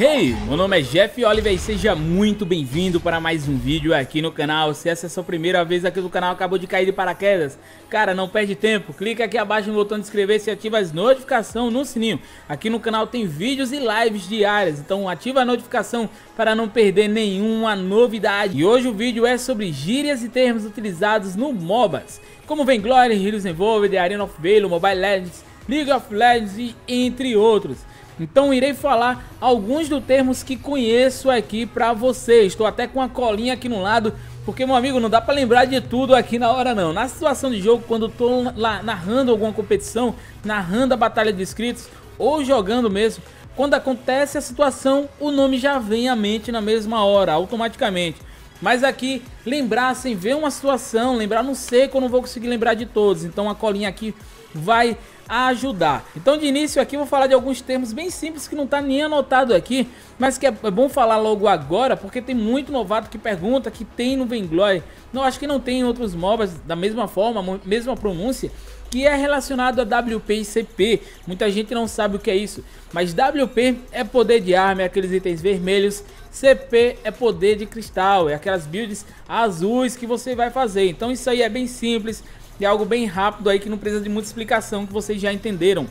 Hey, meu nome é Jeff Oliver e seja muito bem-vindo para mais um vídeo aqui no canal. Se essa é a sua primeira vez aqui no canal, acabou de cair de paraquedas, cara, não perde tempo. Clica aqui abaixo no botão de inscrever-se e ativa as notificações no sininho. Aqui no canal tem vídeos e lives diárias, então ativa a notificação para não perder nenhuma novidade. E hoje o vídeo é sobre gírias e termos utilizados no MOBAs, como Vainglory, Heroes Involved, Arena of Valor, Mobile Legends, League of Legends e entre outros. Então irei falar alguns dos termos que conheço aqui para você. Estou até com a colinha aqui no lado, porque meu amigo, não dá para lembrar de tudo aqui na hora não. Na situação de jogo, quando estou lá narrando alguma competição, narrando a batalha de inscritos ou jogando mesmo, quando acontece a situação, o nome já vem à mente na mesma hora, automaticamente. Mas aqui, lembrar sem ver uma situação, lembrar, não sei que eu não vou conseguir lembrar de todos. Então a colinha aqui vai a ajudar. Então de início aqui eu vou falar de alguns termos bem simples que não está nem anotado aqui, mas que é, é bom falar logo agora, porque tem muito novato que pergunta que tem no Vainglory. Não acho que não tem em outros móveis da mesma forma, mesma pronúncia, que é relacionado a WP e CP. Muita gente não sabe o que é isso, mas WP é poder de arma, é aqueles itens vermelhos, CP é poder de cristal, é aquelas builds azuis que você vai fazer. Então isso aí é bem simples, é algo bem rápido aí que não precisa de muita explicação, que vocês já entenderam.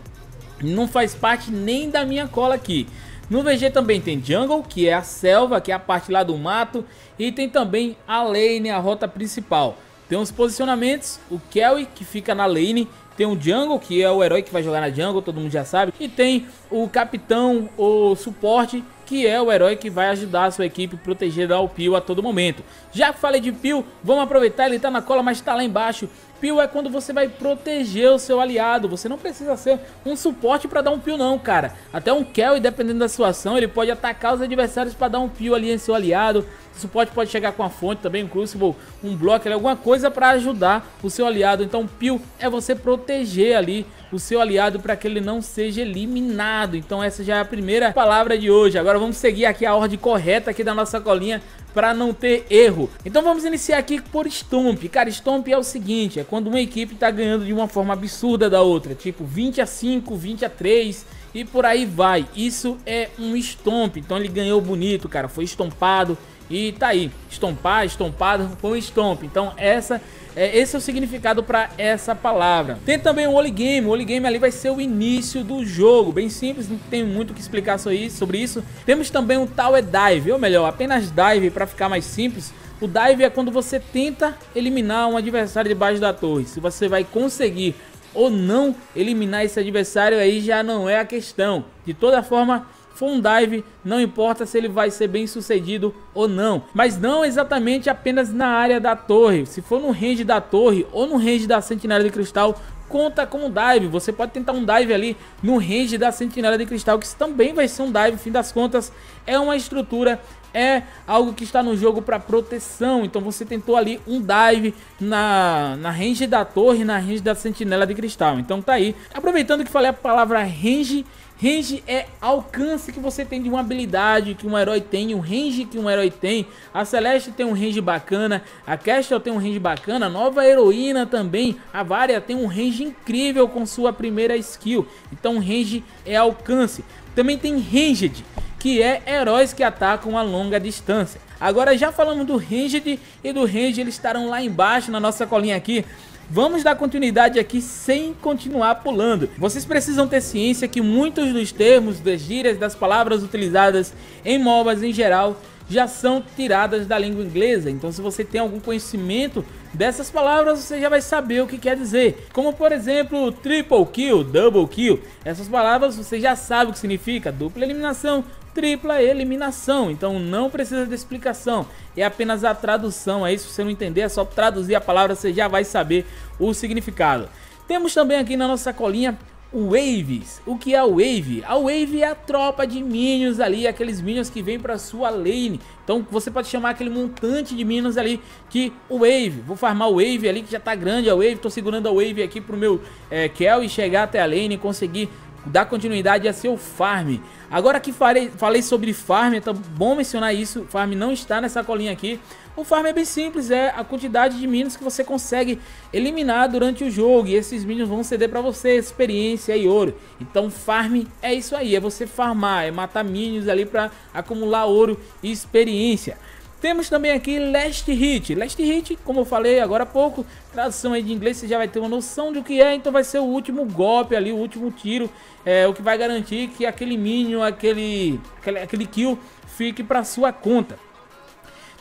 Não faz parte nem da minha cola aqui. No VG também tem Jungle, que é a selva, que é a parte lá do mato, e tem também a lane, a rota principal. Tem os posicionamentos, o Kelly, que fica na lane, tem o Jungle, que é o herói que vai jogar na Jungle, todo mundo já sabe. E tem o Capitão, o Suporte, que é o herói que vai ajudar a sua equipe, proteger da Pio a todo momento. Já que falei de Pio, vamos aproveitar, ele tá na cola, mas tá lá embaixo. Pio é quando você vai proteger o seu aliado. Você não precisa ser um suporte para dar um pio, não, cara. Até um Kelly, dependendo da situação, ele pode atacar os adversários para dar um pio ali em seu aliado. O suporte pode chegar com a fonte também, um Crucible, um Blocker, alguma coisa para ajudar o seu aliado. Então o Peel é você proteger ali o seu aliado para que ele não seja eliminado. Então essa já é a primeira palavra de hoje. Agora vamos seguir aqui a ordem correta aqui da nossa colinha para não ter erro. Então vamos iniciar aqui por Stomp. Cara, Stomp é o seguinte, é quando uma equipe tá ganhando de uma forma absurda da outra, tipo 20 a 5, 20 a 3 e por aí vai. Isso é um Stomp, então ele ganhou bonito, cara, foi estompado, e tá aí, estompar, estompado com estompe. Então essa é, esse é o significado para essa palavra. Tem também o game. O game ali vai ser o início do jogo. Bem simples, não tem muito o que explicar sobre isso. Temos também o Tower é Dive, ou melhor, apenas Dive para ficar mais simples. O Dive é quando você tenta eliminar um adversário debaixo da torre. Se você vai conseguir ou não eliminar esse adversário aí já não é a questão. De toda forma, for um dive, não importa se ele vai ser bem sucedido ou não. Mas não exatamente apenas na área da torre. Se for no range da torre ou no range da sentinela de cristal, conta como dive. Você pode tentar um dive ali no range da sentinela de cristal, que também vai ser um dive, fim das contas, é uma estrutura é algo que está no jogo para proteção. Então você tentou ali um dive na, na range da torre, na range da sentinela de cristal. Então tá aí. Aproveitando que falei a palavra range, Range é alcance que você tem de uma habilidade que um herói tem, o range que um herói tem. A Celeste tem um range bacana, a Castle tem um range bacana, a nova heroína também, a Varia tem um range incrível com sua primeira skill. Então range é alcance. Também tem ranged que é heróis que atacam a longa distância. Agora já falamos do Ranged e do Range, eles estarão lá embaixo na nossa colinha aqui. Vamos dar continuidade aqui sem continuar pulando. Vocês precisam ter ciência que muitos dos termos, das gírias, das palavras utilizadas em MOBAs em geral já são tiradas da língua inglesa. Então, se você tem algum conhecimento dessas palavras, você já vai saber o que quer dizer. Como, por exemplo, triple kill, double kill. Essas palavras você já sabe o que significa: dupla eliminação, tripla eliminação. Então não precisa de explicação, é apenas a tradução. Aí, é se você não entender, é só traduzir a palavra, você já vai saber o significado. Temos também aqui na nossa colinha Waves. O que é a Wave? A Wave é a tropa de Minions ali, aqueles Minions que vêm para sua lane. Então você pode chamar aquele montante de Minions ali que o Wave. Vou farmar o Wave ali que já tá grande a é Wave. Tô segurando a Wave aqui pro meu é, Kel e chegar até a lane e conseguir dar continuidade a seu farm. Agora que falei sobre farm, é tão bom mencionar isso, farm não está nessa colinha aqui. O farm é bem simples, é a quantidade de minions que você consegue eliminar durante o jogo. E esses minions vão ceder para você experiência e ouro. Então farm é isso aí, é você farmar, é matar minions ali para acumular ouro e experiência. Temos também aqui Last Hit. Last Hit, como eu falei agora há pouco, tradução aí de inglês, você já vai ter uma noção do que é, então vai ser o último golpe ali, o último tiro, é o que vai garantir que aquele minion, aquele, aquele, aquele kill fique para sua conta.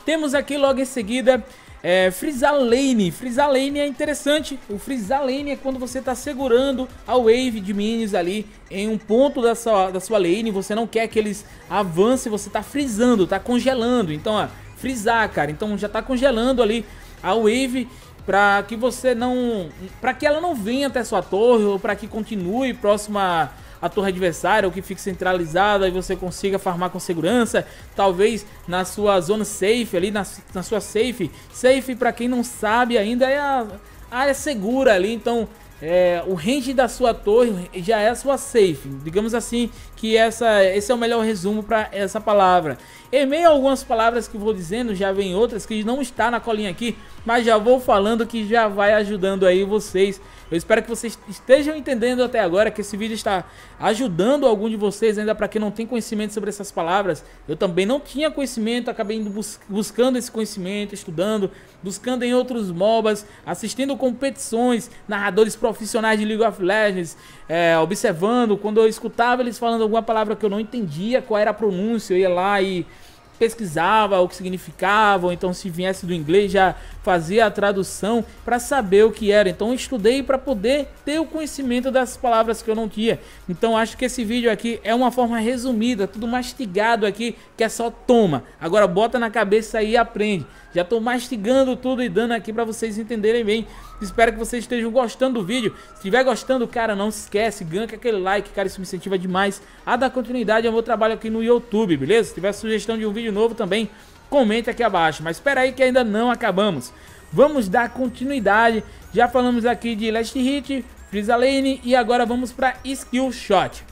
Temos aqui logo em seguida é, Freeza Lane. Freeza Lane é interessante. O Freeza Lane é quando você está segurando a wave de minions ali em um ponto da sua, da sua lane. Você não quer que eles avancem, você está frisando, está congelando. Então, ó, frisar, cara. Então já tá congelando ali a wave para que você não, para que ela não venha até sua torre ou para que continue próxima a torre adversária ou que fique centralizada e você consiga farmar com segurança, talvez na sua zona safe ali, na, na sua safe. Safe para quem não sabe ainda é a área segura ali, então é, o range da sua torre já é a sua safe. Digamos assim que essa, esse é o melhor resumo para essa palavra. Em meio a algumas palavras que vou dizendo, já vem outras que não está na colinha aqui, mas já vou falando que já vai ajudando aí vocês eu espero que vocês estejam entendendo até agora que esse vídeo está ajudando algum de vocês, ainda para quem não tem conhecimento sobre essas palavras. Eu também não tinha conhecimento, acabei bus buscando esse conhecimento, estudando, buscando em outros MOBAs, assistindo competições, narradores profissionais de League of Legends, é, observando, quando eu escutava eles falando alguma palavra que eu não entendia, qual era a pronúncia, eu ia lá e pesquisava o que significava, ou então se viesse do inglês já fazia a tradução para saber o que era. Então estudei para poder ter o conhecimento dessas palavras que eu não tinha. Então acho que esse vídeo aqui é uma forma resumida, tudo mastigado aqui, que é só toma. Agora bota na cabeça e aprende. Já estou mastigando tudo e dando aqui para vocês entenderem bem. Espero que vocês estejam gostando do vídeo. Se estiver gostando, cara, não se esquece, ganha aquele like, cara, isso me incentiva demais a dar continuidade ao meu trabalho aqui no YouTube, beleza? Se tiver sugestão de um vídeo de novo também, comenta aqui abaixo. Mas espera aí que ainda não acabamos. Vamos dar continuidade. Já falamos aqui de Last Hit, Freeza Lane e agora vamos para Skill Shot.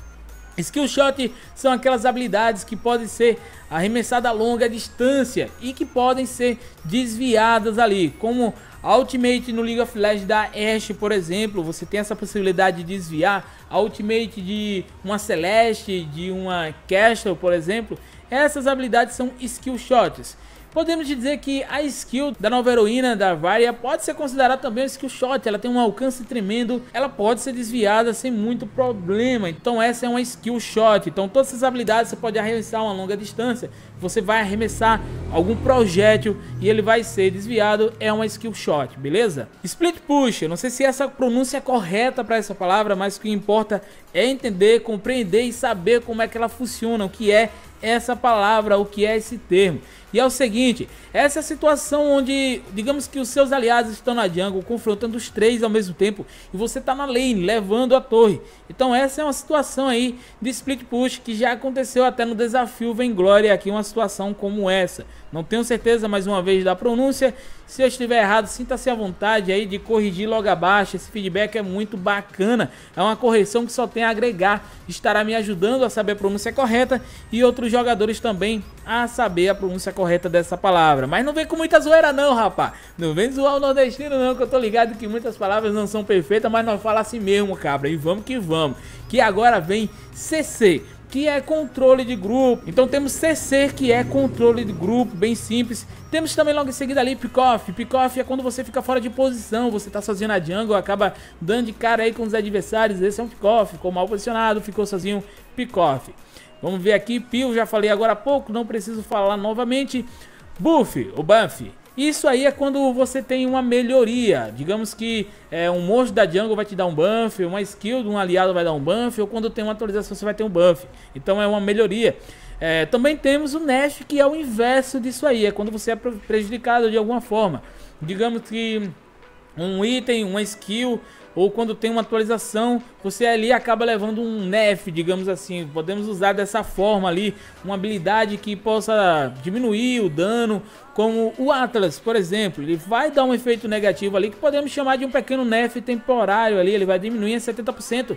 Skill Shot são aquelas habilidades que podem ser arremessadas a longa distância e que podem ser desviadas ali, como a Ultimate no League of Legends da Ashe, por exemplo, você tem essa possibilidade de desviar a Ultimate de uma Celeste, de uma Castle, por exemplo, essas habilidades são skill shots. Podemos dizer que a skill da nova heroína da Varya pode ser considerada também um skill shot, ela tem um alcance tremendo, ela pode ser desviada sem muito problema, então essa é uma skill shot, então todas essas habilidades você pode arremessar uma longa distância, você vai arremessar algum projétil e ele vai ser desviado, é uma skill shot, beleza? Split push, não sei se essa pronúncia é correta para essa palavra, mas o que importa é entender, compreender e saber como é que ela funciona, o que é essa palavra, o que é esse termo. E é o seguinte, essa é a situação onde, digamos que os seus aliados estão na jungle, confrontando os três ao mesmo tempo, e você está na lane, levando a torre. Então essa é uma situação aí de split push que já aconteceu até no desafio Vem Glória aqui, uma situação como essa. Não tenho certeza, mais uma vez, da pronúncia. Se eu estiver errado, sinta-se à vontade aí de corrigir logo abaixo. Esse feedback é muito bacana. É uma correção que só tem a agregar. Estará me ajudando a saber a pronúncia correta e outros jogadores também a saber a pronúncia correta correta dessa palavra. Mas não vem com muita zoeira não, rapaz. Não vem zoar o nordestino não, que eu tô ligado que muitas palavras não são perfeitas, mas nós fala assim mesmo, cabra. E vamos que vamos. Que agora vem CC que é controle de grupo. Então temos CC, que é controle de grupo, bem simples. Temos também logo em seguida ali Pick-Off. Pick-Off é quando você fica fora de posição, você tá sozinho na jungle, acaba dando de cara aí com os adversários. Esse é um Pick-Off, ficou mal posicionado, ficou sozinho, Pick-Off. Vamos ver aqui, Pio, já falei agora há pouco, não preciso falar novamente. Buff, o Buff, isso aí é quando você tem uma melhoria. Digamos que é, um monstro da jungle vai te dar um buff, uma skill de um aliado vai dar um buff, ou quando tem uma atualização você vai ter um buff. Então é uma melhoria. É, também temos o Nash, que é o inverso disso aí. É quando você é prejudicado de alguma forma. Digamos que um item, uma skill, ou quando tem uma atualização, você ali acaba levando um nerf, digamos assim. Podemos usar dessa forma ali, uma habilidade que possa diminuir o dano, como o Atlas, por exemplo. Ele vai dar um efeito negativo ali, que podemos chamar de um pequeno nerf temporário ali, ele vai diminuir em 70%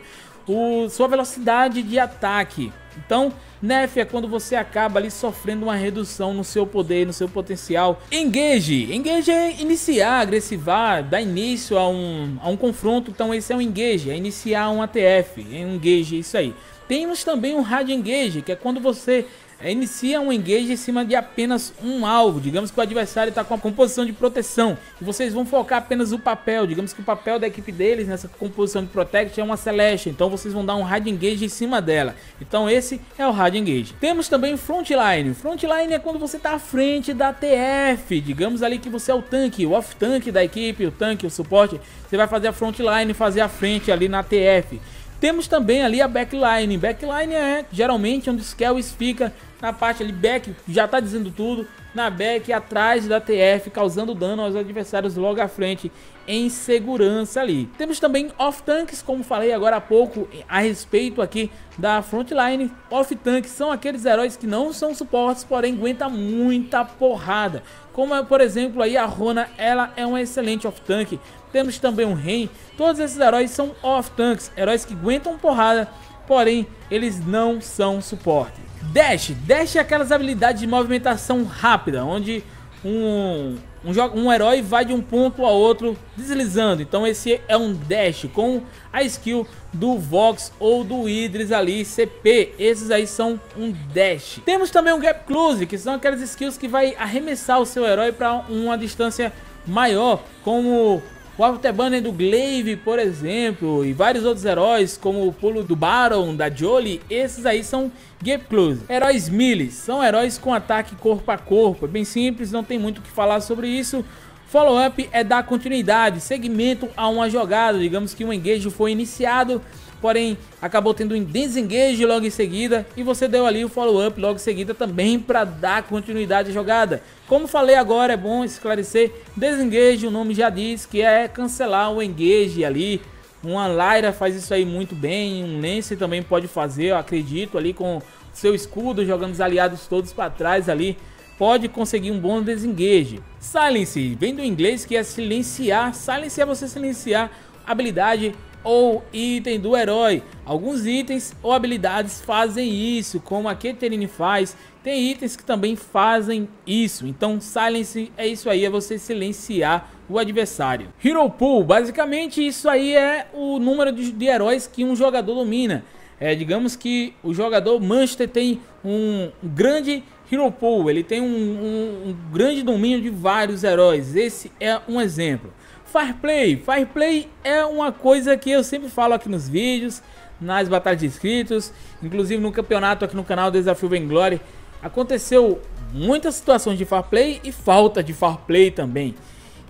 o, sua velocidade de ataque. Então, Nef é quando você acaba ali sofrendo uma redução no seu poder, no seu potencial. Engage. Engage é iniciar, agressivar, dar início a um, a um confronto. Então esse é um engage, é iniciar um ATF, é um engage, é isso aí. Temos também um rádio engage, que é quando você inicia um engage em cima de apenas um alvo. Digamos que o adversário está com a composição de proteção e vocês vão focar apenas o papel. Digamos que o papel da equipe deles nessa composição de protect é uma Celeste, então vocês vão dar um hard engage em cima dela. Então esse é o hard engage. Temos também frontline. Frontline é quando você está à frente da TF. Digamos ali que você é o tanque, o off-tank da equipe, o tanque, o suporte. Você vai fazer a frontline, fazer a frente ali na TF. Temos também ali a backline. Backline é geralmente onde os Kelvis fica na parte ali back, já está dizendo tudo, na back atrás da TF, causando dano aos adversários logo à frente em segurança ali. Temos também off-tanks, como falei agora há pouco a respeito aqui da frontline. Off-tanks são aqueles heróis que não são suportes, porém aguenta muita porrada como é, por exemplo aí a Rona, ela é um excelente off-tank. Temos também um Ren, todos esses heróis são off-tanks, heróis que aguentam porrada, porém eles não são suporte. Dash, Dash é aquelas habilidades de movimentação rápida, onde um, um, um herói vai de um ponto a outro deslizando. Então esse é um dash com a skill do Vox ou do Idris ali, CP. Esses aí são um dash. Temos também um Gap Close, que são aquelas skills que vai arremessar o seu herói para uma distância maior, como o After Banner do Glaive, por exemplo, e vários outros heróis, como o pulo do Baron, da Jolie, esses aí são Gap Close. Heróis melee, são heróis com ataque corpo a corpo, é bem simples, não tem muito o que falar sobre isso. Follow-up é dar continuidade, segmento a uma jogada, digamos que um engage foi iniciado porém acabou tendo um desengage logo em seguida e você deu ali o follow-up logo em seguida também para dar continuidade à jogada. Como falei agora, é bom esclarecer, desengage o nome já diz que é cancelar o engage ali. Uma Lyra faz isso aí muito bem, um Lance também pode fazer, eu acredito, ali com seu escudo, jogando os aliados todos para trás ali, pode conseguir um bom desengage. Silence, vem do inglês que é silenciar, silence é você silenciar habilidade ou item do herói. Alguns itens ou habilidades fazem isso, como a Keterine faz. Tem itens que também fazem isso. Então, silence é isso aí, é você silenciar o adversário. Hero Pool, basicamente isso aí é o número de, de heróis que um jogador domina. É, digamos que o jogador Manchester tem um grande Hero Pool, ele tem um, um, um grande domínio de vários heróis. Esse é um exemplo. Fireplay. Fireplay é uma coisa que eu sempre falo aqui nos vídeos, nas batalhas de inscritos, inclusive no campeonato aqui no canal Desafio Glória. Aconteceu muitas situações de Fireplay e falta de Fireplay também.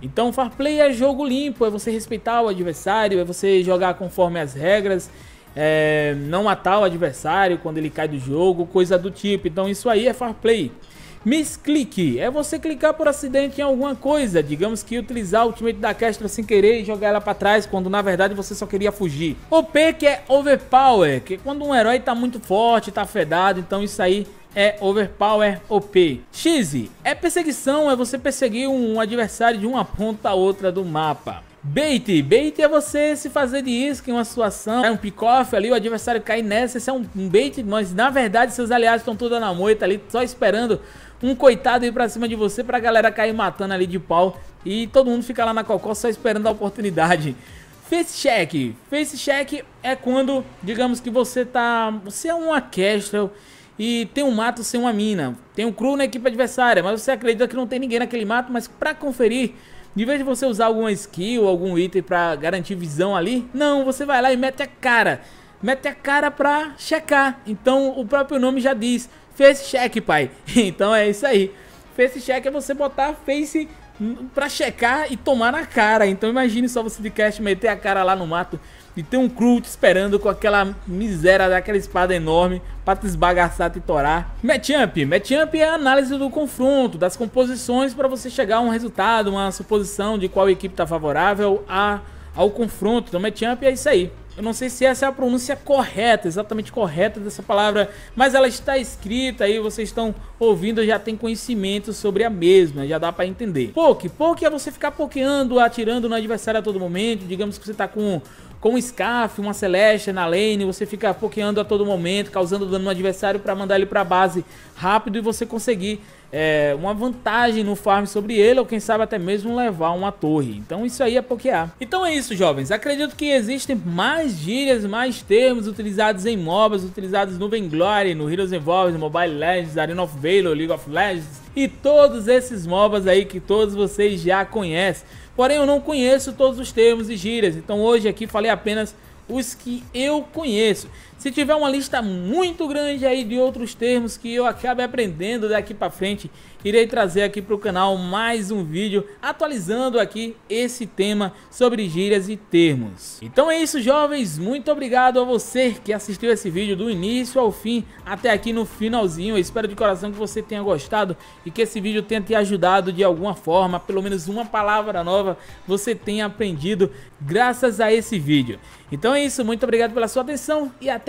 Então, play é jogo limpo, é você respeitar o adversário, é você jogar conforme as regras, é não matar o adversário quando ele cai do jogo, coisa do tipo. Então, isso aí é play. Misclick é você clicar por acidente em alguma coisa, digamos que utilizar o ultimate da Kestra sem querer e jogar ela para trás quando na verdade você só queria fugir. OP que é overpower, que é quando um herói tá muito forte, tá fedado, então isso aí é Overpower OP. X é perseguição, é você perseguir um adversário de uma ponta a outra do mapa. Bait, bait é você se fazer de isca em uma situação, é um pick-off ali, o adversário cai nessa, esse é um, um bait, mas na verdade seus aliados estão toda na moita ali, só esperando um coitado ir pra cima de você pra galera cair matando ali de pau e todo mundo fica lá na cocó só esperando a oportunidade. Face check. Face check é quando, digamos que você tá, você é uma castle e tem um mato sem uma mina, tem um crew na equipe adversária, mas você acredita que não tem ninguém naquele mato, mas pra conferir Em vez de você usar alguma skill, algum item pra garantir visão ali, não, você vai lá e mete a cara. Mete a cara pra checar. Então o próprio nome já diz. Face check, pai. Então é isso aí. Face check é você botar a face pra checar e tomar na cara. Então imagine só você de cast meter a cara lá no mato e ter um crew te esperando com aquela miséria daquela espada enorme pra te esbagaçar, te torar. Matchup. Matchup é a análise do confronto, das composições para você chegar a um resultado, uma suposição de qual equipe tá favorável a, ao confronto. Então matchup é isso aí. Eu não sei se essa é a pronúncia correta, exatamente correta dessa palavra, mas ela está escrita aí, vocês estão ouvindo, já tem conhecimento sobre a mesma, já dá para entender. Poke, poke é você ficar pokeando, atirando no adversário a todo momento, digamos que você tá com com um Scarf, uma Celeste na lane, você fica pokeando a todo momento, causando dano no adversário para mandar ele para base rápido e você conseguir é, uma vantagem no farm sobre ele, ou quem sabe até mesmo levar uma torre. Então isso aí é pokear. Então é isso, jovens. Acredito que existem mais gírias, mais termos utilizados em MOBAs, utilizados no Vainglory, no Heroes Evolved, Mobile Legends, Arena of Valor, League of Legends e todos esses MOBAs aí que todos vocês já conhecem. Porém, eu não conheço todos os termos e gírias, então hoje aqui falei apenas os que eu conheço. Se tiver uma lista muito grande aí de outros termos que eu acabe aprendendo daqui para frente, irei trazer aqui para o canal mais um vídeo atualizando aqui esse tema sobre gírias e termos. Então é isso, jovens. Muito obrigado a você que assistiu esse vídeo do início ao fim, até aqui no finalzinho. Eu espero de coração que você tenha gostado e que esse vídeo tenha te ajudado de alguma forma, pelo menos uma palavra nova você tenha aprendido graças a esse vídeo. Então é isso, muito obrigado pela sua atenção e até